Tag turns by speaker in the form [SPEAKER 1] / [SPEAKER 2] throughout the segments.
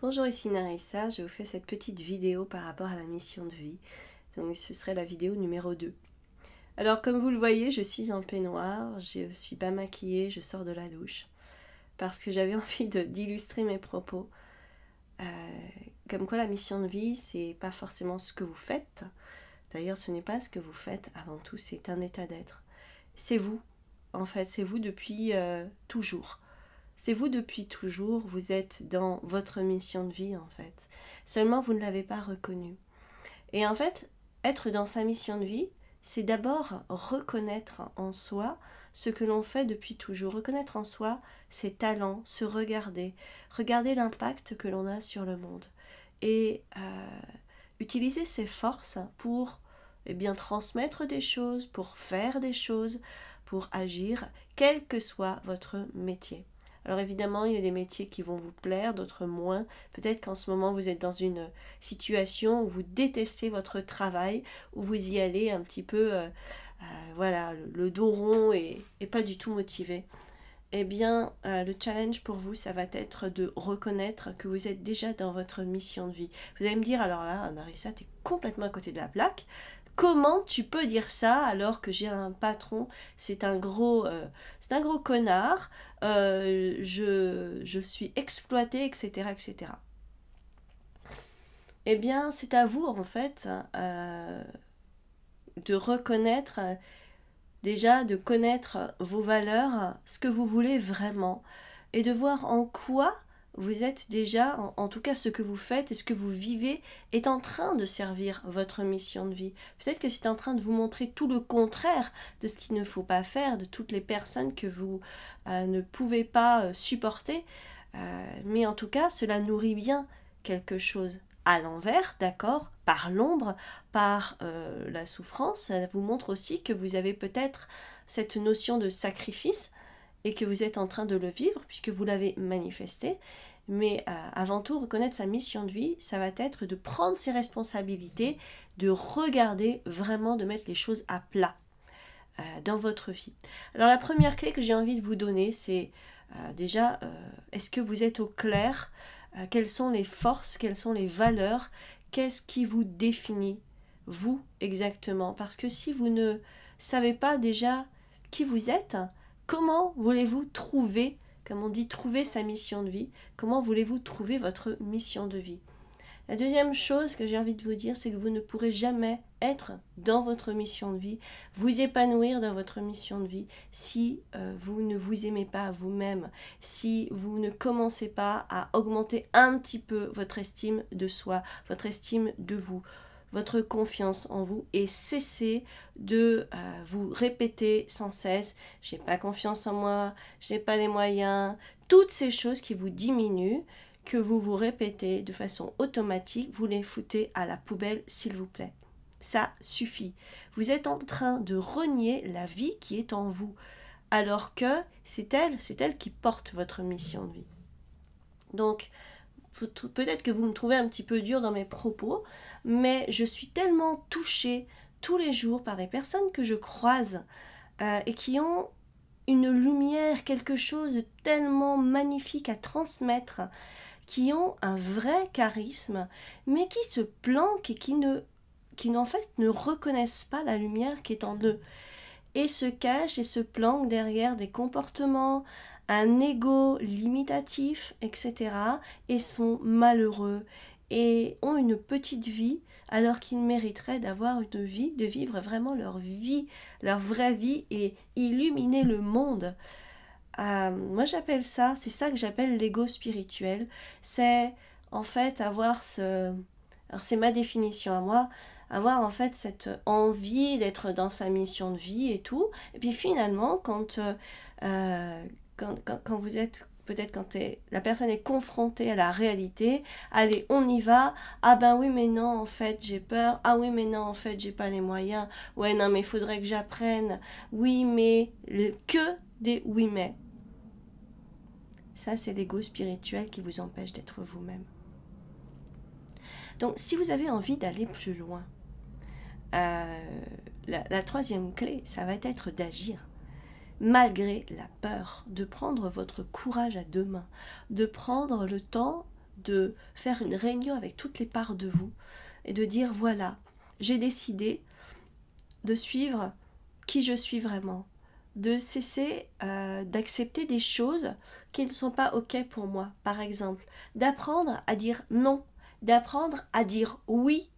[SPEAKER 1] Bonjour, ici Narissa, je vous fais cette petite vidéo par rapport à la mission de vie. Donc ce serait la vidéo numéro 2. Alors comme vous le voyez, je suis en peignoir, je suis pas maquillée, je sors de la douche. Parce que j'avais envie d'illustrer mes propos. Euh, comme quoi la mission de vie, c'est pas forcément ce que vous faites. D'ailleurs, ce n'est pas ce que vous faites avant tout, c'est un état d'être. C'est vous, en fait, c'est vous depuis euh, toujours. C'est vous depuis toujours, vous êtes dans votre mission de vie en fait. Seulement vous ne l'avez pas reconnu. Et en fait, être dans sa mission de vie, c'est d'abord reconnaître en soi ce que l'on fait depuis toujours, reconnaître en soi ses talents, se regarder, regarder l'impact que l'on a sur le monde et euh, utiliser ses forces pour eh bien transmettre des choses, pour faire des choses, pour agir, quel que soit votre métier. Alors évidemment, il y a des métiers qui vont vous plaire, d'autres moins. Peut-être qu'en ce moment, vous êtes dans une euh, situation où vous détestez votre travail, où vous y allez un petit peu, euh, euh, voilà, le, dos rond et, pas du tout motivé. Eh bien, le challenge pour vous, ça va être de reconnaître que vous êtes déjà dans votre mission de vie. Vous allez me dire, alors là, Narissa, t'es complètement à côté de la plaque comment tu peux dire ça alors que j'ai un patron, c'est un gros, euh, c'est un gros connard, euh, je, je, suis exploité, etc., etc. Eh bien, c'est à vous en fait euh, de reconnaître déjà de connaître vos valeurs, ce que vous voulez vraiment, et de voir en quoi vous êtes déjà, en, tout cas ce que vous faites et ce que vous vivez, est en train de servir votre mission de vie. Peut-être que c'est en train de vous montrer tout le contraire de ce qu'il ne faut pas faire, de toutes les personnes que vous euh, ne pouvez pas euh, supporter. Euh, mais en tout cas, cela nourrit bien quelque chose à l'envers, d'accord, par l'ombre, par la souffrance, ça vous montre aussi que vous avez peut-être cette notion de sacrifice et que vous êtes en train de le vivre puisque vous l'avez manifesté mais euh, avant tout, reconnaître sa mission de vie, ça va être de prendre ses responsabilités, de regarder vraiment, de mettre les choses à plat euh, dans votre vie. Alors la première clé que j'ai envie de vous donner, c'est euh, déjà, est-ce que vous êtes au clair Quelles sont les forces Quelles sont les valeurs Qu'est-ce qui vous définit, vous exactement Parce que si vous ne savez pas déjà qui vous êtes, comment voulez-vous trouver comme on dit, trouver sa mission de vie. Comment voulez-vous trouver votre mission de vie La deuxième chose que j'ai envie de vous dire, c'est que vous ne pourrez jamais être dans votre mission de vie, vous épanouir dans votre mission de vie si euh, vous ne vous aimez pas vous-même, si vous ne commencez pas à augmenter un petit peu votre estime de soi, votre estime de vous votre confiance en vous et cessez de euh, vous répéter sans cesse j'ai pas confiance en moi, je n'ai pas les moyens, toutes ces choses qui vous diminuent que vous vous répétez de façon automatique, vous les foutez à la poubelle s'il vous plaît. Ça suffit. Vous êtes en train de renier la vie qui est en vous alors que c'est elle, c'est elle qui porte votre mission de vie. Donc, peut-être que vous me trouvez un petit peu dur dans mes propos, mais je suis tellement touchée tous les jours par des personnes que je croise euh, et qui ont une lumière, quelque chose de tellement magnifique à transmettre, qui ont un vrai charisme, mais qui se planquent et qui ne qui en fait ne reconnaissent pas la lumière qui est en eux et se cachent et se planquent derrière des comportements, un ego limitatif, etc. et sont malheureux et ont une petite vie alors qu'ils mériteraient d'avoir une vie, de vivre vraiment leur vie, leur vraie vie et illuminer le monde. Euh, moi j'appelle ça, c'est ça que j'appelle l'ego spirituel. C'est en fait avoir ce... Alors c'est ma définition à moi, avoir en fait cette envie d'être dans sa mission de vie et tout. Et puis finalement, quand... Euh, quand, vous êtes peut-être quand la personne est confrontée à la réalité, allez, on y va, ah ben oui, mais non, en fait, j'ai peur, ah oui, mais non, en fait, j'ai pas les moyens, ouais, non, mais il faudrait que j'apprenne, oui, mais que des oui, mais. Ça, c'est l'ego spirituel qui vous empêche d'être vous-même. Donc, si vous avez envie d'aller plus loin, euh, la troisième clé, ça va être d'agir malgré la peur, de prendre votre courage à deux mains, de prendre le temps de faire une réunion avec toutes les parts de vous et de dire voilà, j'ai décidé de suivre qui je suis vraiment, de cesser euh, d'accepter des choses qui ne sont pas OK pour moi, par exemple, d'apprendre à dire non, d'apprendre à dire oui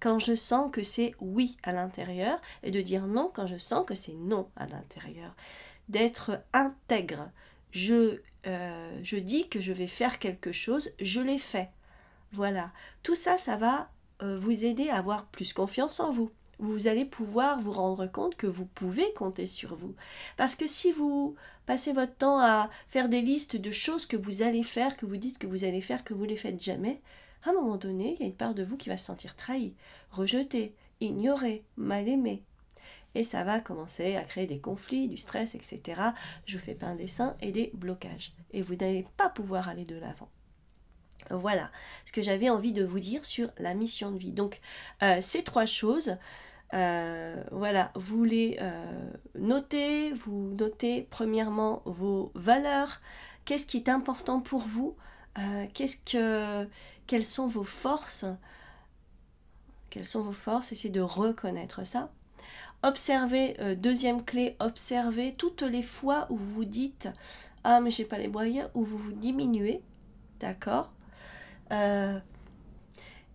[SPEAKER 1] quand je sens que c'est oui à l'intérieur et de dire non quand je sens que c'est non à l'intérieur. D'être intègre. Je, euh, je dis que je vais faire quelque chose, je l'ai fait. Voilà. Tout ça, ça va euh, vous aider à avoir plus confiance en vous. Vous allez pouvoir vous rendre compte que vous pouvez compter sur vous. Parce que si vous passez votre temps à faire des listes de choses que vous allez faire, que vous dites que vous allez faire, que vous ne les faites jamais, à un moment donné, il y a une part de vous qui va se sentir trahie, rejetée, ignorée, mal aimée. Et ça va commencer à créer des conflits, du stress, etc. Je vous fais pas un dessin et des blocages. Et vous n'allez pas pouvoir aller de l'avant. Voilà ce que j'avais envie de vous dire sur la mission de vie. Donc, euh, ces trois choses, euh, voilà, vous les euh, notez. Vous notez premièrement vos valeurs. Qu'est-ce qui est important pour vous euh, qu'est-ce que, quelles sont vos forces Quelles sont vos forces Essayez de reconnaître ça. Observez, euh, deuxième clé, observez toutes les fois où vous dites Ah, mais j'ai pas les moyens, où vous vous diminuez, d'accord euh,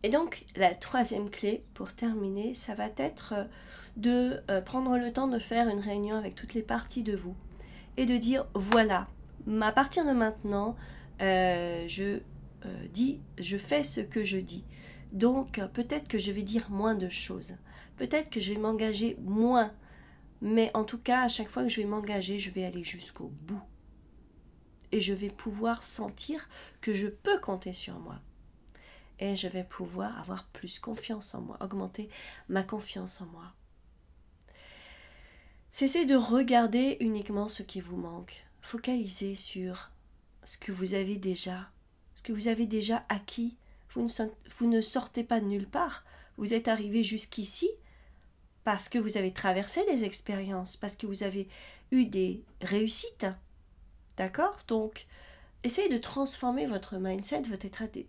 [SPEAKER 1] Et donc, la troisième clé, pour terminer, ça va être de prendre le temps de faire une réunion avec toutes les parties de vous et de dire Voilà, à partir de maintenant, euh, je euh, dis, je fais ce que je dis. Donc peut-être que je vais dire moins de choses. Peut-être que je vais m'engager moins. Mais en tout cas, à chaque fois que je vais m'engager, je vais aller jusqu'au bout. Et je vais pouvoir sentir que je peux compter sur moi. Et je vais pouvoir avoir plus confiance en moi, augmenter ma confiance en moi. Cessez de regarder uniquement ce qui vous manque. Focalisez sur ce que vous avez déjà, ce que vous avez déjà acquis. Vous ne, sortez pas de nulle part. Vous êtes arrivé jusqu'ici parce que vous avez traversé des expériences, parce que vous avez eu des réussites. D'accord Donc, essayez de transformer votre mindset,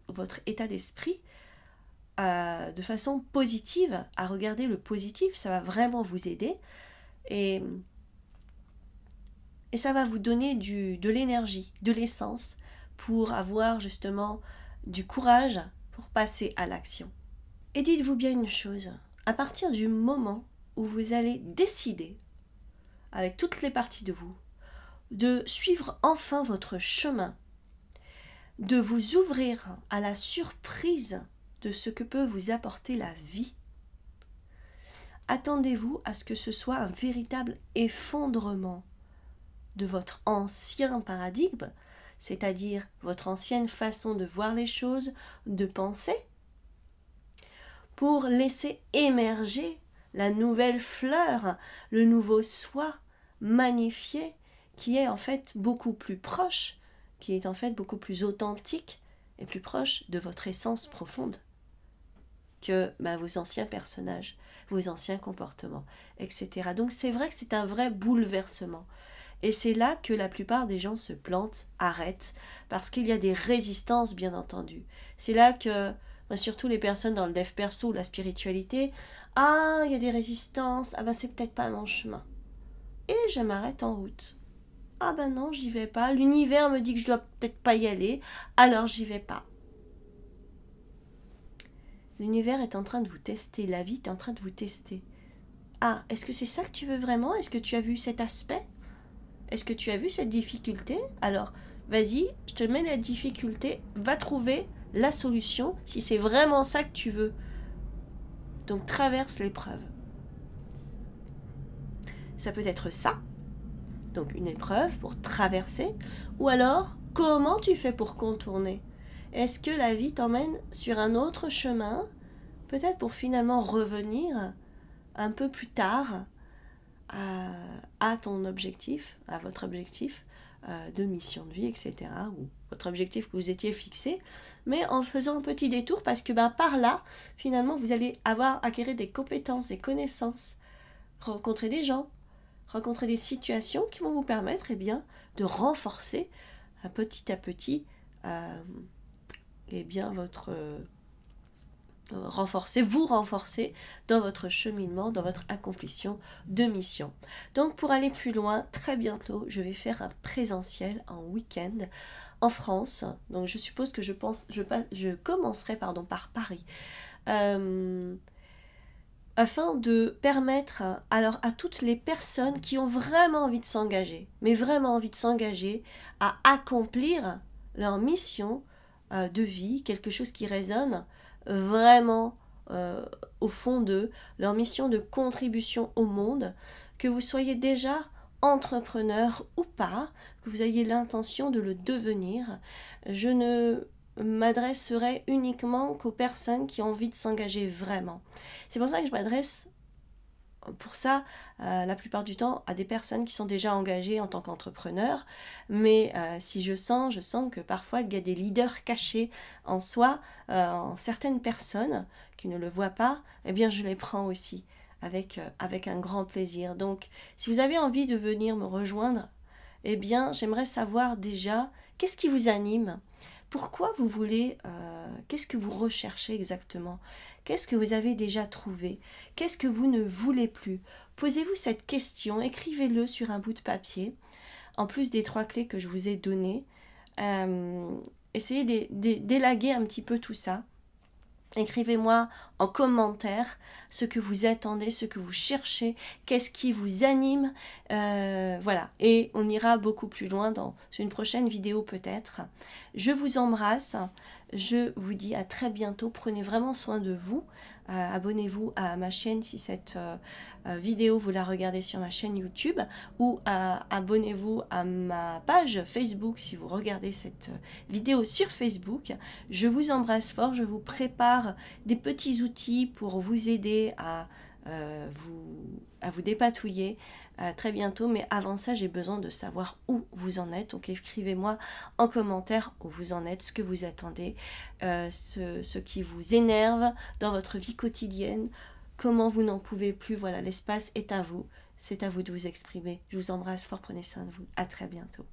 [SPEAKER 1] votre état d'esprit euh, de façon positive, à regarder le positif. Ça va vraiment vous aider. Et et ça va vous donner du, de l'énergie, de l'essence pour avoir justement du courage pour passer à l'action. Et dites-vous bien une chose, à partir du moment où vous allez décider, avec toutes les parties de vous, de suivre enfin votre chemin, de vous ouvrir à la surprise de ce que peut vous apporter la vie, attendez-vous à ce que ce soit un véritable effondrement de votre ancien paradigme, c'est-à-dire votre ancienne façon de voir les choses, de penser, pour laisser émerger la nouvelle fleur, le nouveau soi magnifié qui est en fait beaucoup plus proche, qui est en fait beaucoup plus authentique et plus proche de votre essence profonde que bah, vos anciens personnages, vos anciens comportements, etc. Donc c'est vrai que c'est un vrai bouleversement. Et c'est là que la plupart des gens se plantent, arrêtent, parce qu'il y a des résistances, bien entendu. C'est là que, bah, surtout les personnes dans le dev perso, la spiritualité, ah, il y a des résistances, ah ben c'est peut-être pas mon chemin. Et je m'arrête en route. Ah ben non, j'y vais pas, l'univers me dit que je dois peut-être pas y aller, alors j'y vais pas. L'univers est en train de vous tester, la vie est en train de vous tester. Ah, est-ce que c'est ça que tu veux vraiment Est-ce que tu as vu cet aspect est-ce que tu as vu cette difficulté Alors, vas-y, je te mets la difficulté, va trouver la solution si c'est vraiment ça que tu veux. Donc traverse l'épreuve. Ça peut être ça, donc une épreuve pour traverser, ou alors comment tu fais pour contourner Est-ce que la vie t'emmène sur un autre chemin, peut-être pour finalement revenir un peu plus tard à, à ton objectif, à votre objectif euh, de mission de vie, etc. Ou votre objectif que vous étiez fixé, mais en faisant un petit détour parce que ben, par là, finalement, vous allez avoir acquéré des compétences, des connaissances, rencontrer des gens, rencontrer des situations qui vont vous permettre eh bien, de renforcer euh, petit à petit euh, eh bien, votre euh, renforcer, vous renforcer dans votre cheminement, dans votre accomplissement de mission. Donc pour aller plus loin, très bientôt, je vais faire un présentiel en week-end en France. Donc je suppose que je, pense, je, je commencerai pardon, par Paris. Euh, afin de permettre alors à toutes les personnes qui ont vraiment envie de s'engager, mais vraiment envie de s'engager à accomplir leur mission, euh, de vie, quelque chose qui résonne vraiment euh, au fond d'eux, leur mission de contribution au monde, que vous soyez déjà entrepreneur ou pas, que vous ayez l'intention de le devenir. Je ne m'adresserai uniquement qu'aux personnes qui ont envie de s'engager vraiment. C'est pour ça que je m'adresse pour ça, euh, la plupart du temps, à des personnes qui sont déjà engagées en tant qu'entrepreneurs. Mais euh, si je sens, je sens que parfois il y a des leaders cachés en soi, euh, en certaines personnes qui ne le voient pas, eh bien je les prends aussi avec, avec un grand plaisir. Donc si vous avez envie de venir me rejoindre, eh bien j'aimerais savoir déjà qu'est-ce qui vous anime pourquoi vous voulez, euh, qu'est-ce que vous recherchez exactement Qu'est-ce que vous avez déjà trouvé Qu'est-ce que vous ne voulez plus Posez-vous cette question, écrivez-le sur un bout de papier, en plus des trois clés que je vous ai données. Euh, essayez d'élaguer un petit peu tout ça Écrivez-moi en commentaire ce que vous attendez, ce que vous cherchez, qu'est-ce qui vous anime. Euh, voilà, et on ira beaucoup plus loin dans une prochaine vidéo peut-être. Je vous embrasse, je vous dis à très bientôt, prenez vraiment soin de vous. Euh, abonnez-vous à ma chaîne si cette euh, euh, vidéo vous la regardez sur ma chaîne YouTube ou abonnez-vous à ma page Facebook si vous regardez cette vidéo sur Facebook. Je vous embrasse fort, je vous prépare des petits outils pour vous aider à euh, à vous dépatouiller. très bientôt, mais avant ça, j'ai besoin de savoir où vous en êtes. Donc écrivez-moi en commentaire où vous en êtes, ce que vous attendez, euh, ce, ce qui vous énerve dans votre vie quotidienne, comment vous n'en pouvez plus. Voilà, l'espace est à vous. C'est à vous de vous exprimer. Je vous embrasse fort, prenez soin de vous. À très bientôt.